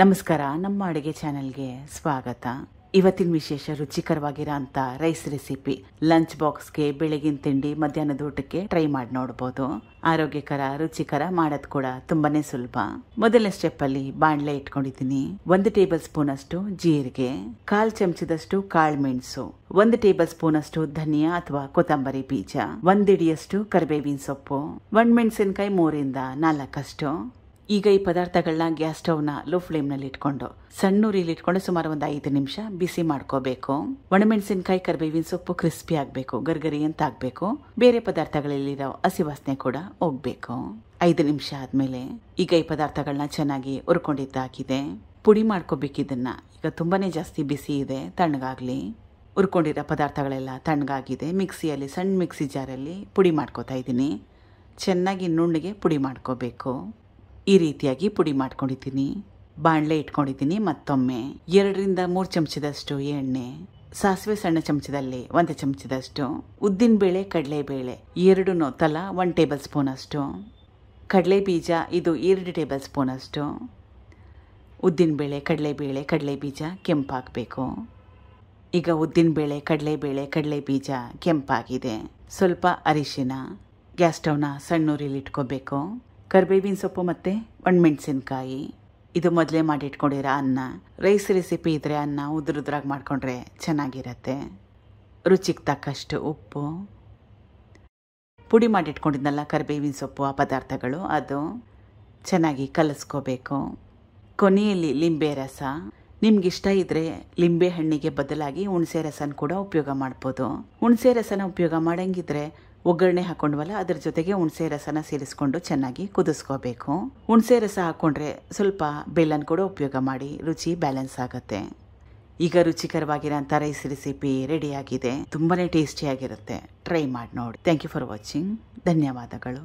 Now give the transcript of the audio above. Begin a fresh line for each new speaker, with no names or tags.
ನಮಸ್ಕಾರ ನಮ್ಮ ಅಡುಗೆ ಚಾನೆಲ್ಗೆ ಸ್ವಾಗತ ಇವತ್ತಿನ ವಿಶೇಷ ರುಚಿಕರವಾಗಿರೋ ರೈಸ್ ರೆಸಿಪಿ ಲಂಚ್ ಬಾಕ್ಸ್ಗೆ ಬೆಳಗಿನ ತಿಂಡಿ ಮಧ್ಯಾಹ್ನದ ಊಟಕ್ಕೆ ಟ್ರೈ ಮಾಡಿ ನೋಡ್ಬೋದು ಆರೋಗ್ಯಕರ ರುಚಿಕರ ಮಾಡೋದ್ ಕೂಡ ತುಂಬಾನೇ ಸುಲಭ ಮೊದಲನೇ ಸ್ಟೆಪ್ ಅಲ್ಲಿ ಬಾಣ್ಲೆ ಇಟ್ಕೊಂಡಿದ್ದೀನಿ ಒಂದು ಟೇಬಲ್ ಸ್ಪೂನ್ ಅಷ್ಟು ಜೀರಿಗೆ ಕಾಲ್ ಚಮಚದಷ್ಟು ಕಾಳು ಮೆಣಸು ಒಂದು ಟೇಬಲ್ ಸ್ಪೂನ್ ಅಷ್ಟು ಧನಿಯಾ ಅಥವಾ ಕೊತ್ತಂಬರಿ ಬೀಜ ಒಂದಿಡಿಯಷ್ಟು ಕರಿಬೇವಿನ ಸೊಪ್ಪು ಒಂದ್ ಮೆಣಸಿನಕಾಯಿ ಮೂರಿಂದ ನಾಲ್ಕಷ್ಟು ಈಗ ಈ ಪದಾರ್ಥಗಳನ್ನ ಗ್ಯಾಸ್ ಸ್ಟೌವ್ನ ಲೋ ನಲ್ಲಿ ಇಟ್ಕೊಂಡು ಸಣ್ಣ ಉರಿಲಿ ಇಟ್ಕೊಂಡು ಸುಮಾರು ಒಂದು ಐದು ನಿಮಿಷ ಬಿಸಿ ಮಾಡ್ಕೋಬೇಕು ಒಣಮೆಣಸಿನಕಾಯಿ ಕರಿಬೇವಿನ ಸೊಪ್ಪು ಕ್ರಿಸ್ಪಿ ಆಗಬೇಕು ಗರ್ಗರಿ ಅಂತ ಆಗಬೇಕು ಬೇರೆ ಪದಾರ್ಥಗಳಲ್ಲಿರೋ ಹಸಿ ವಾಸನೆ ಕೂಡ ಹೋಗ್ಬೇಕು ಐದು ನಿಮಿಷ ಆದಮೇಲೆ ಈಗ ಈ ಪದಾರ್ಥಗಳನ್ನ ಚೆನ್ನಾಗಿ ಹುರ್ಕೊಂಡಿದ್ದಾಗಿದೆ ಪುಡಿ ಇದನ್ನ ಈಗ ತುಂಬಾನೇ ಜಾಸ್ತಿ ಬಿಸಿ ಇದೆ ತಣ್ಣಗಾಗ್ಲಿ ಹುರ್ಕೊಂಡಿರೋ ಪದಾರ್ಥಗಳೆಲ್ಲ ತಣ್ಣಗಾಗಿದೆ ಮಿಕ್ಸಿಯಲ್ಲಿ ಸಣ್ಣ ಮಿಕ್ಸಿ ಜಾರಲ್ಲಿ ಪುಡಿ ಮಾಡ್ಕೋತಾ ಇದ್ದೀನಿ ಚೆನ್ನಾಗಿ ನುಣ್ಣಗೆ ಪುಡಿ ಮಾಡ್ಕೋಬೇಕು ಈ ರೀತಿಯಾಗಿ ಪುಡಿ ಮಾಡ್ಕೊಂಡಿದ್ದೀನಿ ಬಾಣಲೆ ಇಟ್ಕೊಂಡಿದ್ದೀನಿ ಮತ್ತೊಮ್ಮೆ ಎರಡರಿಂದ ಮೂರು ಚಮಚದಷ್ಟು ಎಣ್ಣೆ ಸಾಸಿವೆ ಸಣ್ಣ ಚಮಚದಲ್ಲಿ ಒಂದು ಚಮಚದಷ್ಟು ಉದ್ದಿನಬೇಳೆ ಕಡಲೆಬೇಳೆ ಎರಡೂ ತಲ ಒನ್ ಟೇಬಲ್ ಸ್ಪೂನ್ ಅಷ್ಟು ಕಡಲೆ ಬೀಜ ಇದು ಎರಡು ಟೇಬಲ್ ಸ್ಪೂನ್ ಅಷ್ಟು ಉದ್ದಿನಬೇಳೆ ಕಡಲೆಬೇಳೆ ಕಡಲೆ ಬೀಜ ಕೆಂಪಾಗಬೇಕು ಈಗ ಉದ್ದಿನಬೇಳೆ ಕಡಲೆಬೇಳೆ ಕಡಲೆ ಬೀಜ ಕೆಂಪಾಗಿದೆ ಸ್ವಲ್ಪ ಅರಿಶಿನ ಗ್ಯಾಸ್ ಸ್ಟವ್ನ ಸಣ್ಣೂರಿಲಿ ಇಟ್ಕೋಬೇಕು ಕರ್ಬೇವಿನ ಸೊಪ್ಪು ಮತ್ತು ಒಣಮೆಣಸಿನ್ಕಾಯಿ ಇದು ಮೊದಲೇ ಮಾಡಿಟ್ಕೊಂಡಿರೋ ಅನ್ನ ರೈಸ್ ರೆಸಿಪಿ ಇದ್ರೆ ಅನ್ನ ಉದ್ರಾಗಿ ಮಾಡಿಕೊಂಡ್ರೆ ಚೆನ್ನಾಗಿರತ್ತೆ ರುಚಿಗೆ ತಕ್ಕಷ್ಟು ಉಪ್ಪು ಪುಡಿ ಮಾಡಿಟ್ಕೊಂಡಿದ್ನಲ್ಲ ಕರ್ಬೇವಿನ ಸೊಪ್ಪು ಆ ಪದಾರ್ಥಗಳು ಅದು ಚೆನ್ನಾಗಿ ಕಲಸ್ಕೋಬೇಕು ಕೊನೆಯಲ್ಲಿ ಲಿಂಬೆ ರಸ ನಿಮಗಿಷ್ಟ ಇದ್ದರೆ ಲಿಂಬೆ ಹಣ್ಣಿಗೆ ಬದಲಾಗಿ ಹುಣಸೆ ರಸನ ಕೂಡ ಉಪಯೋಗ ಮಾಡ್ಬೋದು ಹುಣಸೆ ರಸನ ಉಪಯೋಗ ಮಾಡಂಗಿದ್ರೆ ಒಗ್ಗರಣೆ ಹಾಕೊಂಡ್ವಲ್ಲ ಅದ್ರ ಜೊತೆಗೆ ಹುಣಸೆ ರಸನ ಸೇರಿಸ್ಕೊಂಡು ಚೆನ್ನಾಗಿ ಕುದಿಸ್ಕೋಬೇಕು ಹುಣಸೆ ರಸ ಹಾಕೊಂಡ್ರೆ ಸ್ವಲ್ಪ ಬೆಲ್ಲನ ಕೂಡ ಉಪಯೋಗ ಮಾಡಿ ರುಚಿ ಬ್ಯಾಲೆನ್ಸ್ ಆಗುತ್ತೆ ಈಗ ರುಚಿಕರವಾಗಿರೋಂಥ ರೈಸ್ ರೆಸಿಪಿ ರೆಡಿಯಾಗಿದೆ ತುಂಬಾ ಟೇಸ್ಟಿಯಾಗಿರುತ್ತೆ ಟ್ರೈ ಮಾಡಿ ನೋಡಿ ಥ್ಯಾಂಕ್ ಯು ಫಾರ್ ವಾಚಿಂಗ್ ಧನ್ಯವಾದಗಳು